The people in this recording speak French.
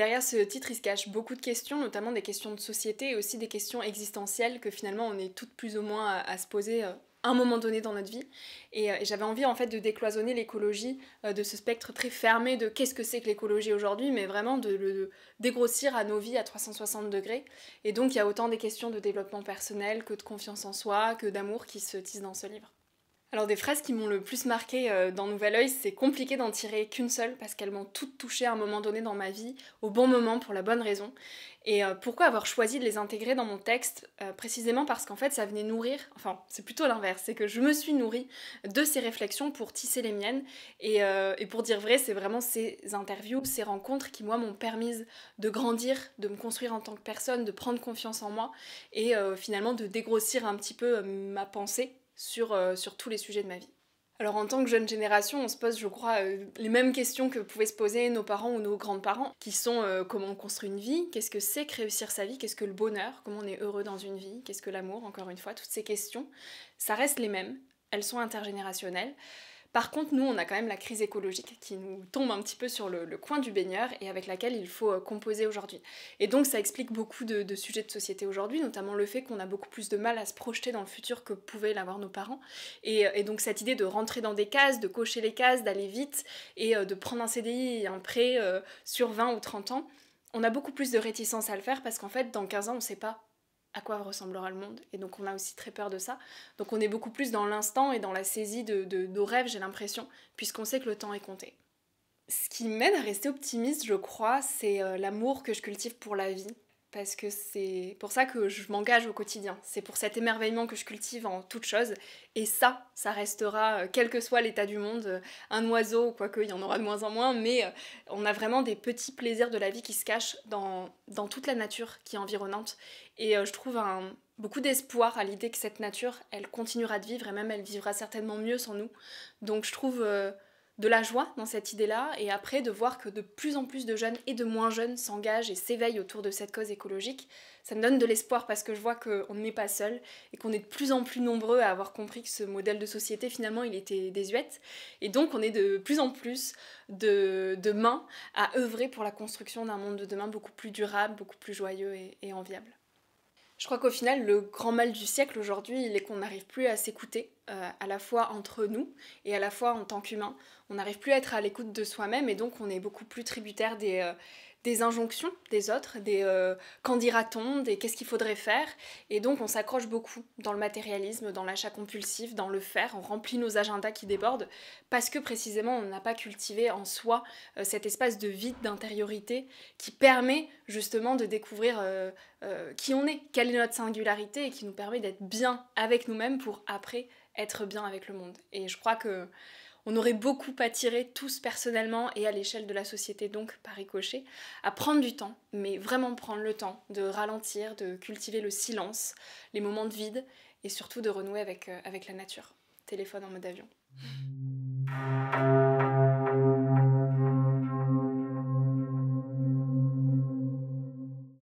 derrière ce titre, il se cache beaucoup de questions, notamment des questions de société et aussi des questions existentielles que finalement on est toutes plus ou moins à, se poser à euh, un moment donné dans notre vie. Euh, et, j'avais envie en fait de décloisonner l'écologie euh, de ce spectre très fermé de qu'est-ce que c'est que l'écologie aujourd'hui, mais vraiment de le dégrossir à nos vies à 360 degrés. Et donc il y a autant des questions de développement personnel que de confiance en soi, que d'amour qui se tissent dans ce livre. Alors des phrases qui m'ont le plus marqué euh, dans Nouvel Oeil, c'est compliqué d'en tirer qu'une seule parce qu'elles m'ont toutes touchée à un moment donné dans ma vie, au bon moment, pour la bonne raison. Et euh, pourquoi avoir choisi de les intégrer dans mon texte euh, Précisément parce qu'en fait ça venait nourrir, enfin c'est plutôt l'inverse, c'est que je me suis nourrie de ces réflexions pour tisser les miennes. Et, et pour dire vrai, c'est vraiment ces interviews, ces rencontres qui moi m'ont permis de grandir, de me construire en tant que personne, de prendre confiance en moi et finalement de dégrossir un petit peu ma pensée euh, sur, tous les sujets de ma vie. Alors en tant que jeune génération, on se pose, je crois, euh, les mêmes questions que pouvaient se poser nos parents ou nos grands-parents, qui sont euh, comment on construit une vie, qu'est-ce que c'est que réussir sa vie, qu'est-ce que le bonheur, comment on est heureux dans une vie, qu'est-ce que l'amour, encore une fois, toutes ces questions, ça reste les mêmes, elles sont intergénérationnelles. Par contre, nous, on a quand même la crise écologique qui nous tombe un petit peu sur le, coin du baigneur et avec laquelle il faut euh, composer aujourd'hui. Et donc, ça explique beaucoup de, sujets de société aujourd'hui, notamment le fait qu'on a beaucoup plus de mal à se projeter dans le futur que pouvaient l'avoir nos parents. Et, euh, et, donc, cette idée de rentrer dans des cases, de cocher les cases, d'aller vite et euh, de prendre un CDI et un prêt sur 20 ou 30 ans, on a beaucoup plus de réticence à le faire parce qu'en fait, dans 15 ans, on ne sait pas à quoi ressemblera le monde. Et donc on a aussi très peur de ça. Donc on est beaucoup plus dans l'instant et dans la saisie de, nos rêves, j'ai l'impression, puisqu'on sait que le temps est compté. Ce qui m'aide à rester optimiste, je crois, c'est euh, l'amour que je cultive pour la vie, parce que c'est pour ça que je m'engage au quotidien. C'est pour cet émerveillement que je cultive en toute chose. Et ça, ça restera, euh, quel que soit l'état du monde, euh, un oiseau, quoique il y en aura de moins en moins, mais euh, on a vraiment des petits plaisirs de la vie qui se cachent dans, toute la nature qui est environnante. Et je trouve un, beaucoup d'espoir à l'idée que cette nature, elle continuera de vivre et même elle vivra certainement mieux sans nous. Donc je trouve de la joie dans cette idée-là, et après de voir que de plus en plus de jeunes et de moins jeunes s'engagent et s'éveillent autour de cette cause écologique, ça me donne de l'espoir parce que je vois qu'on n'est pas seul et qu'on est de plus en plus nombreux à avoir compris que ce modèle de société finalement il était désuète, et donc on est de plus en plus de, mains à œuvrer pour la construction d'un monde de demain beaucoup plus durable, beaucoup plus joyeux et enviable. Je crois qu'au final, le grand mal du siècle aujourd'hui, il est qu'on n'arrive plus à s'écouter, euh, à la fois entre nous et à la fois en tant qu'humain. On n'arrive plus à être à l'écoute de soi-même et donc on est beaucoup plus tributaire des, euh, des injonctions des autres, des euh, qu'en dira-t-on, des qu'est-ce qu'il faudrait faire. Et donc on s'accroche beaucoup dans le matérialisme, dans l'achat compulsif, dans le faire, on remplit nos agendas qui débordent, parce que précisément on n'a pas cultivé en soi euh, cet espace de vide, d'intériorité, qui permet justement de découvrir euh, qui on est, quelle est notre singularité, et qui nous permet d'être bien avec nous-mêmes pour après être bien avec le monde. Et je crois que on aurait beaucoup à tirer tous personnellement et à l'échelle de la société donc par ricochet, à prendre du temps, mais vraiment prendre le temps de ralentir, de cultiver le silence, les moments de vide et surtout de renouer avec, euh, avec la nature. Téléphone en mode avion.